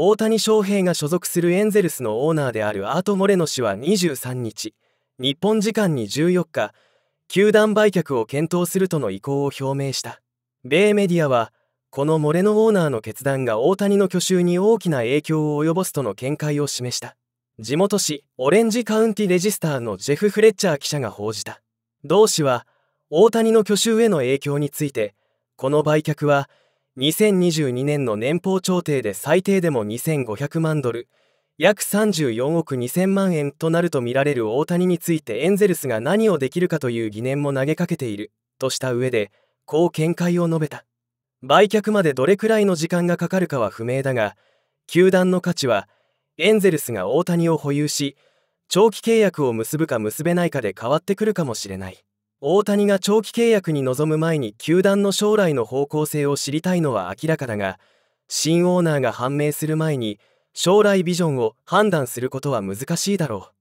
大谷翔平が所属するエンゼルスのオーナーであるアート・モレノ氏は23日日本時間に14日球団売却を検討するとの意向を表明した米メディアはこのモレノオーナーの決断が大谷の去就に大きな影響を及ぼすとの見解を示した地元紙オレンジカウンティレジスターのジェフ・フレッチャー記者が報じた同氏は大谷の去就への影響についてこの売却は2022年の年俸調停で最低でも2500万ドル約34億2000万円となるとみられる大谷についてエンゼルスが何をできるかという疑念も投げかけているとした上でこう見解を述べた売却までどれくらいの時間がかかるかは不明だが球団の価値はエンゼルスが大谷を保有し長期契約を結ぶか結べないかで変わってくるかもしれない大谷が長期契約に臨む前に球団の将来の方向性を知りたいのは明らかだが新オーナーが判明する前に将来ビジョンを判断することは難しいだろう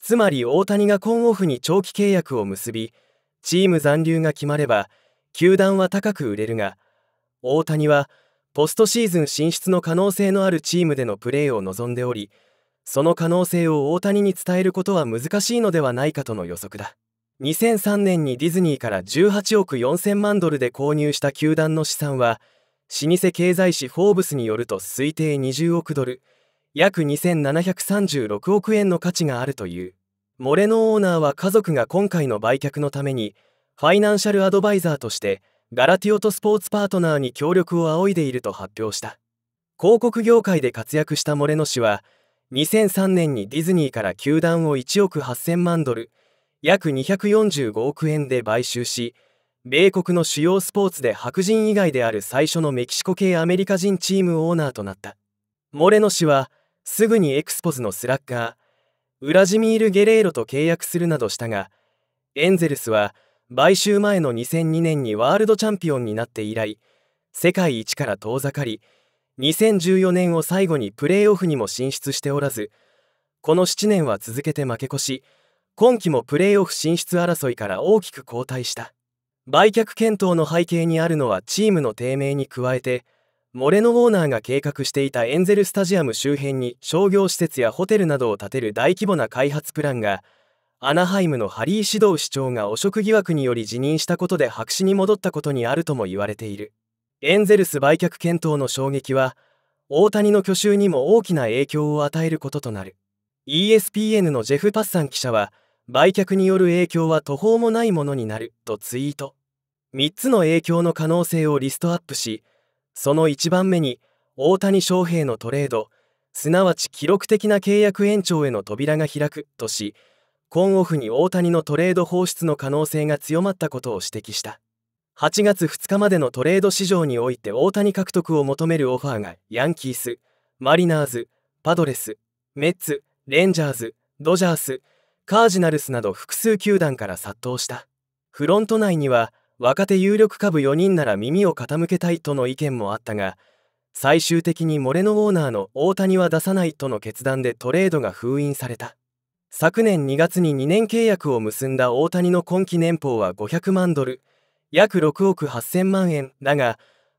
つまり大谷がコンオフに長期契約を結びチーム残留が決まれば球団は高く売れるが大谷はポストシーズン進出の可能性のあるチームでのプレーを望んでおりその可能性を大谷に伝えることは難しいのではないかとの予測だ。2003年にディズニーから18億4000万ドルで購入した球団の資産は老舗経済誌「フォーブス」によると推定20億ドル約2736億円の価値があるというモレノオーナーは家族が今回の売却のためにファイナンシャルアドバイザーとしてガラティオとスポーツパートナーに協力を仰いでいると発表した広告業界で活躍したモレノ氏は2003年にディズニーから球団を1億8000万ドル約245億円で買収し米国の主要スポーツで白人以外である最初のメキシコ系アメリカ人チームオーナーとなったモレノ氏はすぐにエクスポズのスラッガーウラジミール・ゲレーロと契約するなどしたがエンゼルスは買収前の2002年にワールドチャンピオンになって以来世界一から遠ざかり2014年を最後にプレーオフにも進出しておらずこの7年は続けて負け越し今季もプレーオフ進出争いから大きく後退した売却検討の背景にあるのはチームの低迷に加えてモレノオーナーが計画していたエンゼルスタジアム周辺に商業施設やホテルなどを建てる大規模な開発プランがアナハイムのハリー・シドウ市長が汚職疑惑により辞任したことで白紙に戻ったことにあるとも言われているエンゼルス売却検討の衝撃は大谷の去就にも大きな影響を与えることとなる ESPN のジェフ・パッサン記者は売却による影響は途方もないものになるとツイート3つの影響の可能性をリストアップしその1番目に大谷翔平のトレードすなわち記録的な契約延長への扉が開くとし今オフに大谷のトレード放出の可能性が強まったことを指摘した8月2日までのトレード市場において大谷獲得を求めるオファーがヤンキースマリナーズパドレスメッツレンジャーズドジャースカージナルスなど複数球団から殺到したフロント内には若手有力株4人なら耳を傾けたいとの意見もあったが最終的にモレノオーナーの大谷は出さないとの決断でトレードが封印された昨年2月に2年契約を結んだ大谷の今季年俸は500万ドル約6億8000万円だが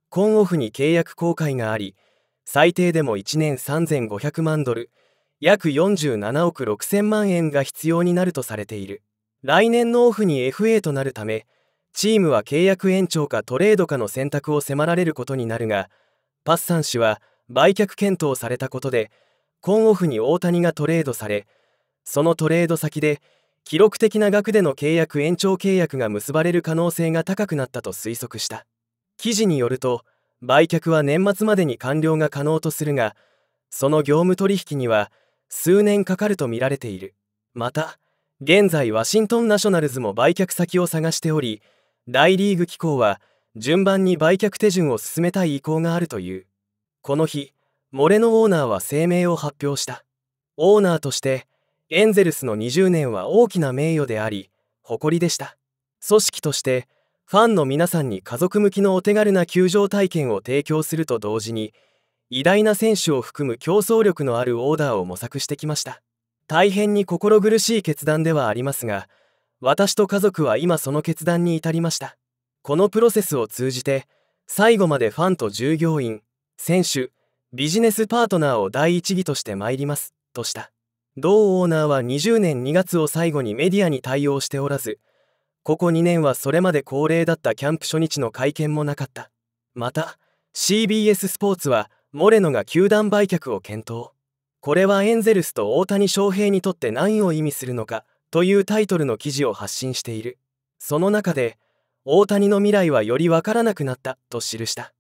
今オフに契約更改があり最低でも1年3500万ドル約47億6000万円が必要になるとされている来年のオフに FA となるためチームは契約延長かトレードかの選択を迫られることになるがパッサン氏は売却検討されたことで今オフに大谷がトレードされそのトレード先で記録的な額での契約延長契約が結ばれる可能性が高くなったと推測した記事によると売却は年末までに完了が可能とするがその業務取引には数年かかると見られているまた現在ワシントン・ナショナルズも売却先を探しており大リーグ機構は順番に売却手順を進めたい意向があるというこの日モレノオーナーは声明を発表したオーナーとしてエンゼルスの20年は大きな名誉であり誇りでした組織としてファンの皆さんに家族向きのお手軽な球場体験を提供すると同時に偉大な選手を含む競争力のあるオーダーを模索してきました大変に心苦しい決断ではありますが私と家族は今その決断に至りましたこのプロセスを通じて最後までファンと従業員選手ビジネスパートナーを第一義として参りますとした同オーナーは20年2月を最後にメディアに対応しておらずここ2年はそれまで恒例だったキャンプ初日の会見もなかったまた CBS スポーツは「モレノが球団売却を検討これはエンゼルスと大谷翔平にとって何を意味するのかというタイトルの記事を発信しているその中で大谷の未来はよりわからなくなったと記した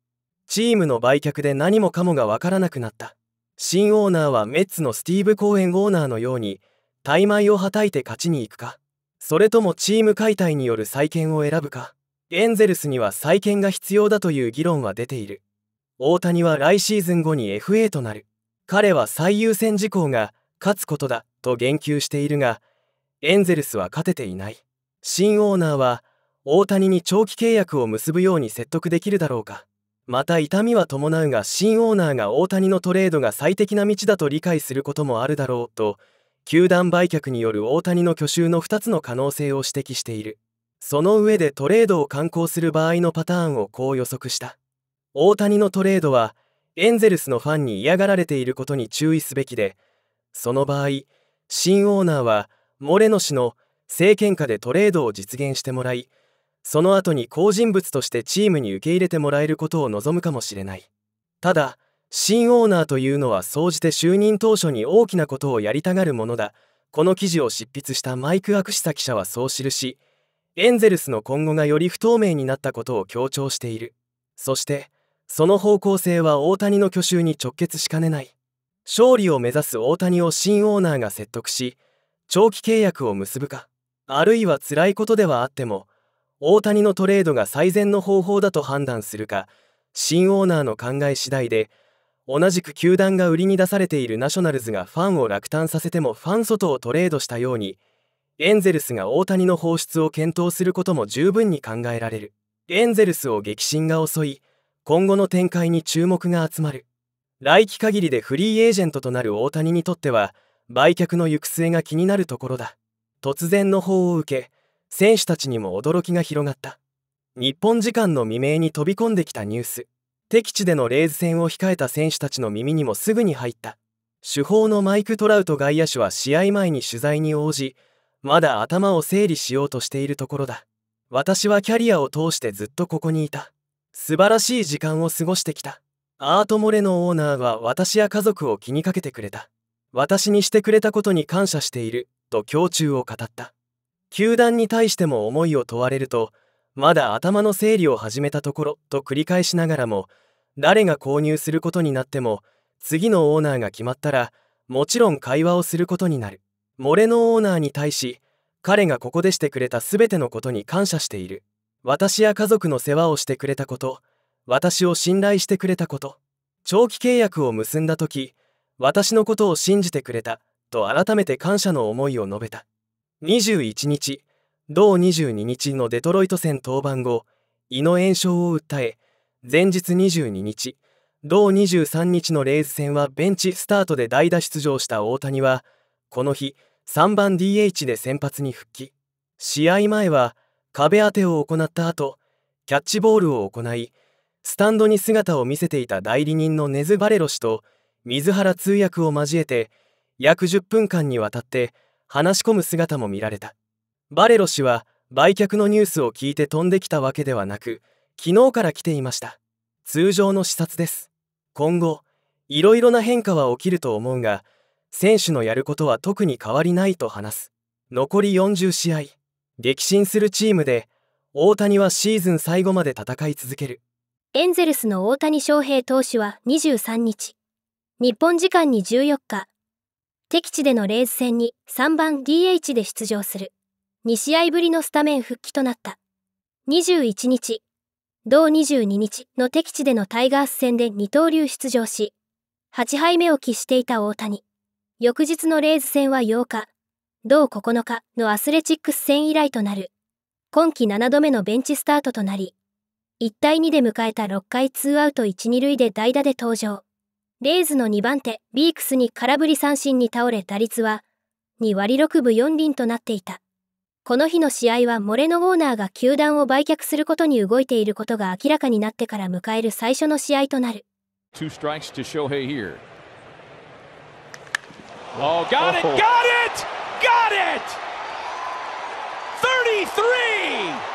チームの売却で何もかもがわからなくなった新オーナーはメッツのスティーブ・コーエンオーナーのように大枚をはたいて勝ちに行くかそれともチーム解体による再建を選ぶかエンゼルスには再建が必要だという議論は出ている大谷は来シーズン後に FA となる彼は最優先事項が勝つことだと言及しているがエンゼルスは勝てていない新オーナーは大谷に長期契約を結ぶように説得できるだろうかまた痛みは伴うが新オーナーが大谷のトレードが最適な道だと理解することもあるだろうと球団売却による大谷の去就の2つの可能性を指摘しているその上でトレードを敢行する場合のパターンをこう予測した大谷のトレードはエンゼルスのファンに嫌がられていることに注意すべきでその場合新オーナーはモレノ氏の政権下でトレードを実現してもらいその後に好人物としてチームに受け入れてもらえることを望むかもしれないただ新オーナーというのは総じて就任当初に大きなことをやりたがるものだこの記事を執筆したマイク・アクシサ記者はそう記しエンゼルスの今後がより不透明になったことを強調しているそしてその方向性は大谷の去就に直結しかねない勝利を目指す大谷を新オーナーが説得し長期契約を結ぶかあるいは辛いことではあっても大谷のトレードが最善の方法だと判断するか新オーナーの考え次第で同じく球団が売りに出されているナショナルズがファンを落胆させてもファン外をトレードしたようにエンゼルスが大谷の放出を検討することも十分に考えられるエンゼルスを激震が襲い今後の展開に注目が集まる来期限りでフリーエージェントとなる大谷にとっては売却の行く末が気になるところだ突然の報を受け選手たちにも驚きが広がった日本時間の未明に飛び込んできたニュース敵地でのレーズ戦を控えた選手たちの耳にもすぐに入った主砲のマイク・トラウト外野手は試合前に取材に応じまだ頭を整理しようとしているところだ私はキャリアを通してずっとここにいた素晴らしい時間を過ごしてきたアートモレのオーナーは私や家族を気にかけてくれた私にしてくれたことに感謝していると胸中を語った球団に対しても思いを問われるとまだ頭の整理を始めたところと繰り返しながらも誰が購入することになっても次のオーナーが決まったらもちろん会話をすることになるモレのオーナーに対し彼がここでしてくれた全てのことに感謝している私や家族の世話をしてくれたこと私を信頼してくれたこと長期契約を結んだ時私のことを信じてくれたと改めて感謝の思いを述べた21日同22日のデトロイト戦登板後胃の炎症を訴え前日22日同23日のレイズ戦はベンチスタートで代打出場した大谷はこの日3番 DH で先発に復帰試合前は壁当てを行った後キャッチボールを行いスタンドに姿を見せていた代理人のネズ・バレロ氏と水原通訳を交えて約10分間にわたって話し込む姿も見られたバレロ氏は売却のニュースを聞いて飛んできたわけではなく昨日から来ていました通常の視察です今後いろいろな変化は起きると思うが選手のやることは特に変わりないと話す残り40試合激震するチームで大谷はシーズン最後まで戦い続けるエンゼルスの大谷翔平投手は23日日本時間に14日敵地でのレーズ戦に3番 DH で出場する2試合ぶりのスタメン復帰となった21日同22日の敵地でのタイガース戦で二刀流出場し8敗目を喫していた大谷翌日のレーズ戦は8日同9日のアスレチックス戦以来となる、今季7度目のベンチスタートとなり、1対2で迎えた6回ツーアウト1、2塁で代打で登場。レイズの2番手、ビークスに空振り三振に倒れ打率は、2割6分4厘となっていた。この日の試合はモレノオーナーが球団を売却することに動いていることが明らかになってから迎える最初の試合となる。Two got it! 33!